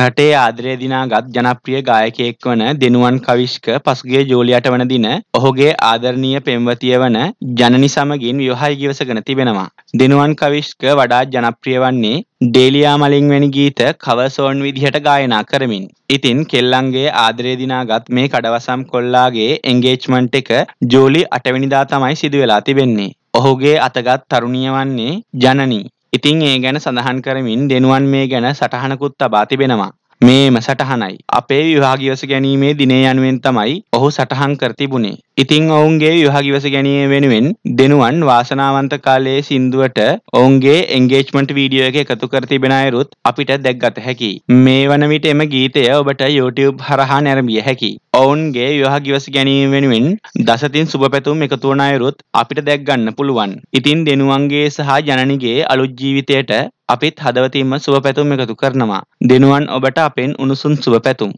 රටේ ආදරය දිනාගත් ජනප්‍රිය ගායකයෙක් වන දෙනුවන් කවිශ්ක පසුගේ ජෝලියට වන දින ඔහුගේ ආදරණීය පෙම්වතිය වන ජනනි සමගින් විවාහය ගිවසගෙන තිබෙනවා. දෙනුවන් කවිශ්ක වඩාත් ජනප්‍රිය වන්නේ ඩේලියා මලින් වැනි ගීත කවසෝන් විදිහට ගායනා කරමින්. ඉතින් කෙල්ලන්ගේ ආදරය දිනාගත් මේ කඩවසම් කොල්ලාගේ එන්ගේජ්මන්ට් එක ජෝලි 8 වෙනිදා තමයි සිදු වෙලා තිබෙන්නේ. ඔහුගේ අතගත් තරුණිය වන්නේ ජනනී ඉතින් ඒ ගැන සඳහන් කරමින් දෙනුවන් මේ ගැන සටහනකුත් තබා තිබෙනවා. මේම සටහනයි. අපේ විවාගිවස ගැනීමේ දිනේ යනුවෙන් තමයි ඔහු සටහන් කර තිබුණේ. ඉතිං ඔවුන්ගේ යුහකිවස ගැනීම වෙනුවෙන් දෙනුවන් වාසනාවන්ත කාලයේ සින්දුවට ඔවුන්ගේ එන්ගේජ්මට වීඩියෝ එක එකතු කර තිබෙන අයුරුත් අපිට දැක්ගත හැකි. මේ වන විට එම ගීතය ඔබට YouTube හරහා නැරඹිය හැකි. ඔවුන්ගේ යුහකිවස ගැනීම වෙනුවෙන් දසතින් සුබපැතුම් එකතු වන අයුරුත් අපිට දැක්ගන්න පුළුවන්. ඉතින් දෙනුවන්ගේ සහ ජනනිගේ අලුත් ජීවිතයට අපිත් හදවතින්ම සුබ පැතුම් එකතු කරනවා. දෙනුවන් ඔබට අපෙන් උණුසුන් සුබ පැතුම්.